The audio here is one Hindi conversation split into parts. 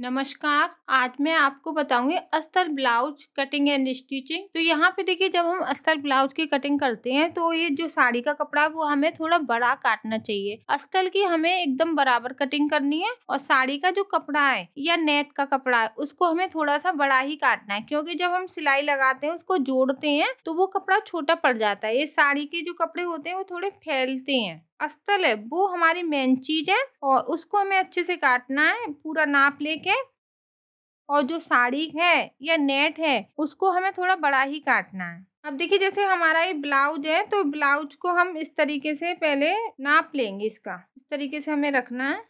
नमस्कार आज मैं आपको बताऊंगी अस्तर ब्लाउज कटिंग एंड स्टिचिंग तो यहाँ पे देखिए जब हम अस्तर ब्लाउज की कटिंग करते हैं तो ये जो साड़ी का कपड़ा है वो हमें थोड़ा बड़ा काटना चाहिए अस्तर की हमें एकदम बराबर कटिंग करनी है और साड़ी का जो कपड़ा है या नेट का कपड़ा है उसको हमें थोड़ा सा बड़ा ही काटना है क्योंकि जब हम सिलाई लगाते हैं उसको जोड़ते हैं तो वो कपड़ा छोटा पड़ जाता है ये साड़ी के जो कपड़े होते हैं वो थोड़े फैलते हैं अस्तल है वो हमारी मेन चीज़ है और उसको हमें अच्छे से काटना है पूरा नाप लेके और जो साड़ी है या नेट है उसको हमें थोड़ा बड़ा ही काटना है अब देखिए जैसे हमारा ये ब्लाउज है तो ब्लाउज को हम इस तरीके से पहले नाप लेंगे इसका इस तरीके से हमें रखना है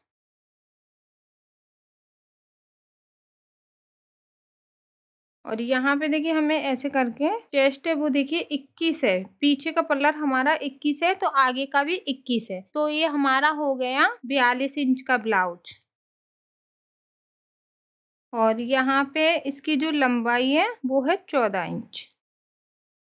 और यहाँ पे देखिए हमें ऐसे करके चेस्ट है वो देखिए इक्कीस है पीछे का पलर हमारा इक्कीस है तो आगे का भी इक्कीस है तो ये हमारा हो गया बयालीस इंच का ब्लाउज और यहाँ पे इसकी जो लंबाई है वो है चौदह इंच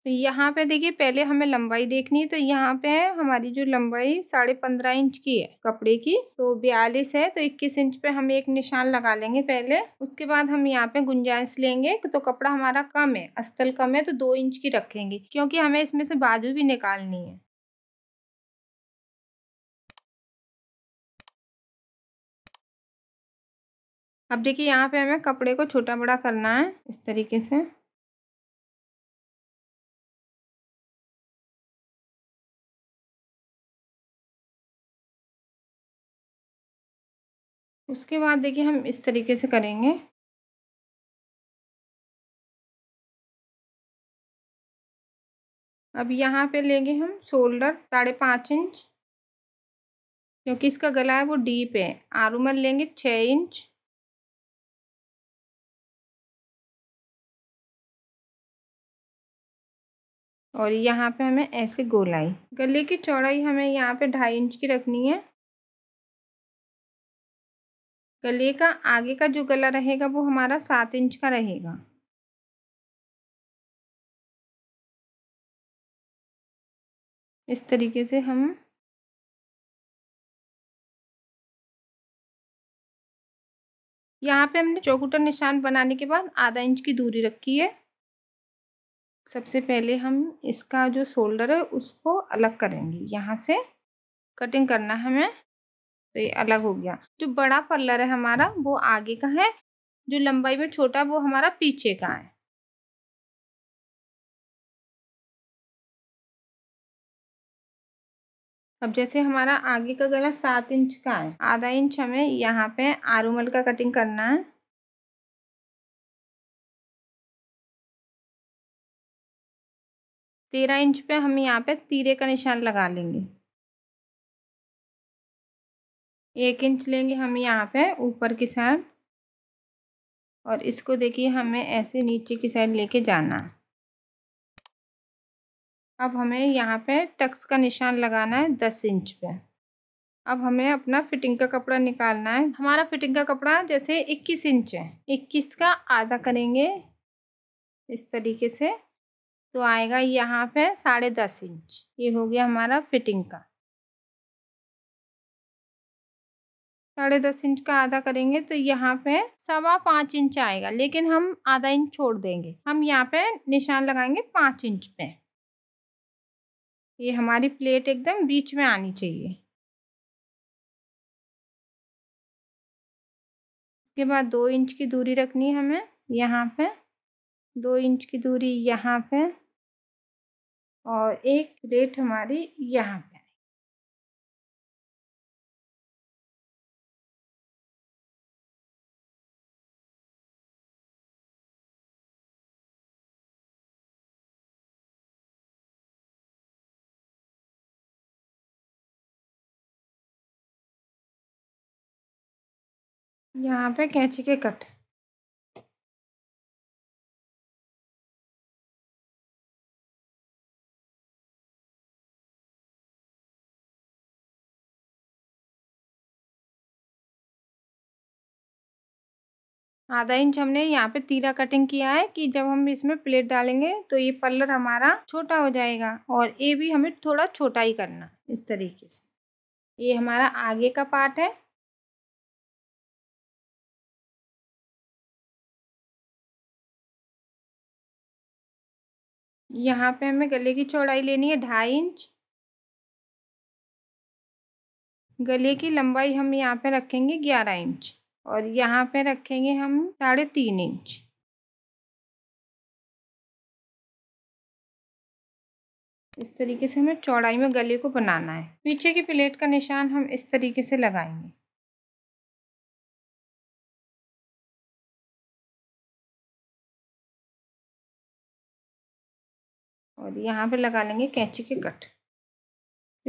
तो यहाँ पे देखिए पहले हमें लंबाई देखनी है तो यहाँ पे है हमारी जो लंबाई साढ़े पंद्रह इंच की है कपड़े की तो बयालीस है तो इक्कीस इंच पे हम एक निशान लगा लेंगे पहले उसके बाद हम यहाँ पे गुंजाइश लेंगे तो कपड़ा हमारा कम है अस्तल कम है तो दो इंच की रखेंगे क्योंकि हमें इसमें से बाजू भी निकालनी है अब देखिए यहाँ पे हमें कपड़े को छोटा बड़ा करना है इस तरीके से उसके बाद देखिए हम इस तरीके से करेंगे अब यहाँ पे लेंगे हम शोल्डर साढ़े पाँच इंच क्योंकि इसका गला है वो डीप है आरूमल लेंगे छः इंच और यहाँ पे हमें ऐसे गोलाई गले की चौड़ाई हमें यहाँ पे ढाई इंच की रखनी है गले का आगे का जो गला रहेगा वो हमारा सात इंच का रहेगा इस तरीके से हम यहाँ पे हमने चौकुटा निशान बनाने के बाद आधा इंच की दूरी रखी है सबसे पहले हम इसका जो शोल्डर है उसको अलग करेंगे यहाँ से कटिंग करना हमें तो ये अलग हो गया जो बड़ा पल्लर है हमारा वो आगे का है जो लंबाई में छोटा वो हमारा पीछे का है अब जैसे हमारा आगे का गला सात इंच का है आधा इंच हमें यहाँ पे आरूमल का कटिंग करना है तेरह इंच पे हम यहाँ पे तीरे का निशान लगा लेंगे एक इंच लेंगे हम यहाँ पे ऊपर की साइड और इसको देखिए हमें ऐसे नीचे की साइड लेके जाना अब हमें यहाँ पे टक्स का निशान लगाना है दस इंच पे अब हमें अपना फिटिंग का कपड़ा निकालना है हमारा फिटिंग का कपड़ा जैसे इक्कीस इंच है इक्कीस का आधा करेंगे इस तरीके से तो आएगा यहाँ पे साढ़े दस इंच ये हो गया हमारा फिटिंग का साढ़े दस इंच का आधा करेंगे तो यहाँ पे सवा पाँच इंच आएगा लेकिन हम आधा इंच छोड़ देंगे हम यहाँ पे निशान लगाएंगे पाँच इंच पे ये हमारी प्लेट एकदम बीच में आनी चाहिए इसके बाद दो इंच की दूरी रखनी है हमें यहाँ पे दो इंच की दूरी यहाँ पे और एक प्लेट हमारी यहाँ पे यहाँ पे कैंची के कट आधा इंच हमने यहाँ पे तीरा कटिंग किया है कि जब हम इसमें प्लेट डालेंगे तो ये पल्लर हमारा छोटा हो जाएगा और ये भी हमें थोड़ा छोटा ही करना इस तरीके से ये हमारा आगे का पार्ट है यहाँ पे हमें गले की चौड़ाई लेनी है ढाई इंच गले की लंबाई हम यहाँ पे रखेंगे ग्यारह इंच और यहाँ पे रखेंगे हम साढ़े तीन इंच इस तरीके से हमें चौड़ाई में गले को बनाना है पीछे की प्लेट का निशान हम इस तरीके से लगाएंगे और यहाँ पे लगा लेंगे कैंची के कट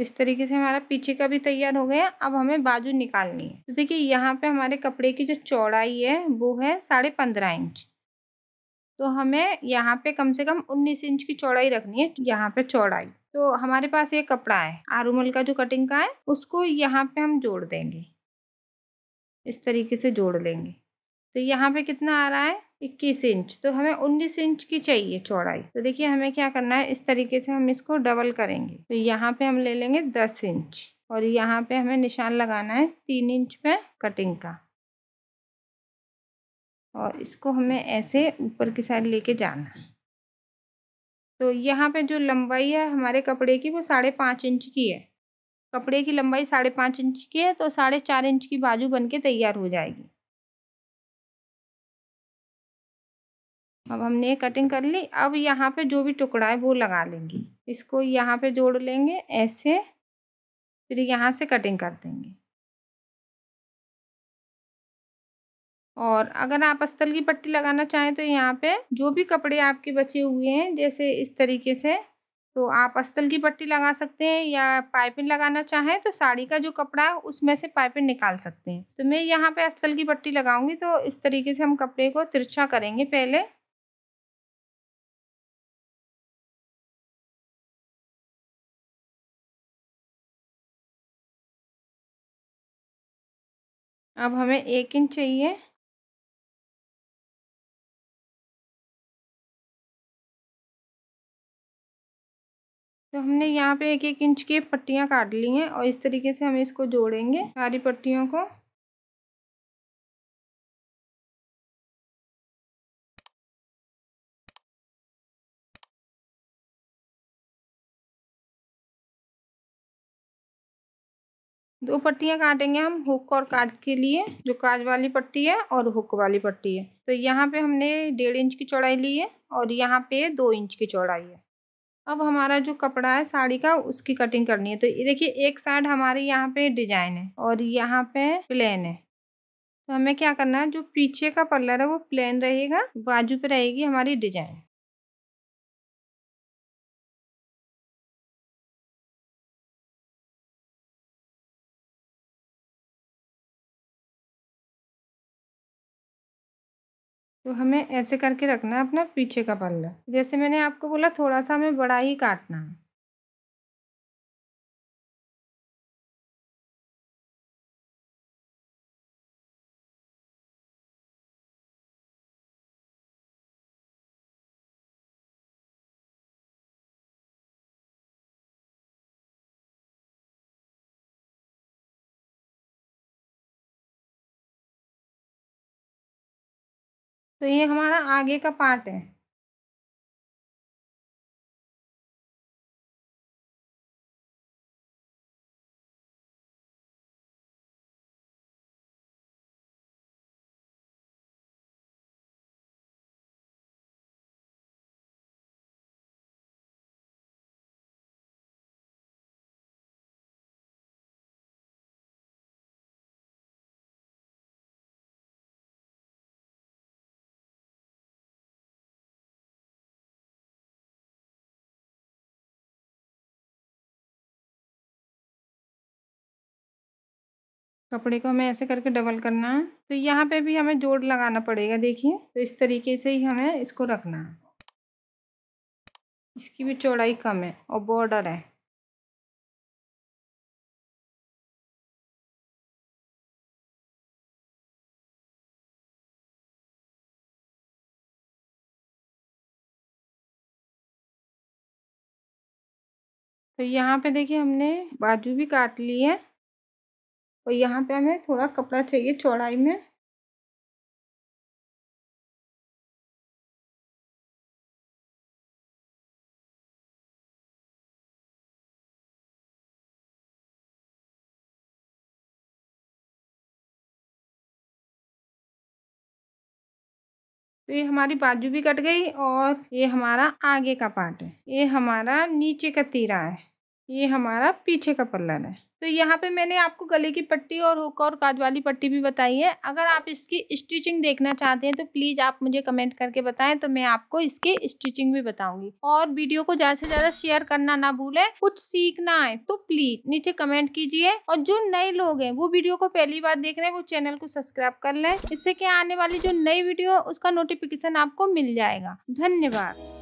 इस तरीके से हमारा पीछे का भी तैयार हो गया अब हमें बाजू निकालनी है तो देखिए यहाँ पे हमारे कपड़े की जो चौड़ाई है वो है साढ़े पंद्रह इंच तो हमें यहाँ पे कम से कम उन्नीस इंच की चौड़ाई रखनी है यहाँ पे चौड़ाई तो हमारे पास ये कपड़ा है आरूमल का जो कटिंग का है उसको यहाँ पर हम जोड़ देंगे इस तरीके से जोड़ लेंगे तो यहाँ पर कितना आ रहा है इक्कीस इंच तो हमें उन्नीस इंच की चाहिए चौड़ाई तो देखिए हमें क्या करना है इस तरीके से हम इसको डबल करेंगे तो यहाँ पे हम ले लेंगे दस इंच और यहाँ पे हमें निशान लगाना है तीन इंच पे कटिंग का और इसको हमें ऐसे ऊपर की साइड लेके जाना है तो यहाँ पे जो लंबाई है हमारे कपड़े की वो साढ़े पाँच इंच की है कपड़े की लंबाई साढ़े पाँच इंच की है तो साढ़े चार इंच की बाजू बन के तैयार हो जाएगी अब हमने कटिंग कर ली अब यहाँ पे जो भी टुकड़ा है वो लगा लेंगे इसको यहाँ पे जोड़ लेंगे ऐसे फिर यहाँ से कटिंग कर देंगे और अगर आप अस्तल की पट्टी लगाना चाहें तो यहाँ पे जो भी कपड़े आपके बचे हुए हैं जैसे इस तरीके से तो आप अस्तल की पट्टी लगा सकते हैं या पाइपिंग लगाना चाहें तो साड़ी का जो कपड़ा है उसमें से पाइपिंग निकाल सकते हैं तो मैं यहाँ पे अस्तल की पट्टी लगाऊंगी तो इस तरीके से हम कपड़े को तिरछा करेंगे पहले अब हमें एक इंच चाहिए तो हमने यहाँ पे एक एक इंच की पट्टियाँ काट ली हैं और इस तरीके से हम इसको जोड़ेंगे सारी पट्टियों को दो पट्टियाँ काटेंगे हम हुक और काज के लिए जो काज वाली पट्टी है और हुक वाली पट्टी है तो यहाँ पे हमने डेढ़ इंच की चौड़ाई ली है और यहाँ पे दो इंच की चौड़ाई है अब हमारा जो कपड़ा है साड़ी का उसकी कटिंग करनी है तो देखिए एक साइड हमारे यहाँ पे डिजाइन है और यहाँ पे प्लेन है तो हमें क्या करना है जो पीछे का पल्लर है वो प्लेन रहेगा बाजू पर रहेगी हमारी डिजाइन तो हमें ऐसे करके रखना है अपना पीछे का पल्ला जैसे मैंने आपको बोला थोड़ा सा हमें बड़ा ही काटना है तो ये हमारा आगे का पार्ट है कपड़े को हमें ऐसे करके डबल करना है तो यहाँ पे भी हमें जोड़ लगाना पड़ेगा देखिए तो इस तरीके से ही हमें इसको रखना है इसकी भी चौड़ाई कम है और बॉर्डर है तो यहाँ पे देखिए हमने बाजू भी काट ली है और यहाँ पे हमें थोड़ा कपड़ा चाहिए चौड़ाई में तो ये हमारी बाजू भी कट गई और ये हमारा आगे का पार्ट है ये हमारा नीचे का तीरा है ये हमारा पीछे का पल्लर है तो यहाँ पे मैंने आपको गले की पट्टी और हुक और काज वाली पट्टी भी बताई है अगर आप इसकी स्टिचिंग देखना चाहते हैं तो प्लीज़ आप मुझे कमेंट करके बताएं तो मैं आपको इसकी स्टिचिंग भी बताऊंगी और वीडियो को ज़्यादा से ज़्यादा शेयर करना ना भूलें कुछ सीखना है तो प्लीज़ नीचे कमेंट कीजिए और जो नए लोग हैं वो वीडियो को पहली बार देख रहे हैं वो चैनल को सब्सक्राइब कर लें इससे क्या आने वाली जो नई वीडियो उसका नोटिफिकेशन आपको मिल जाएगा धन्यवाद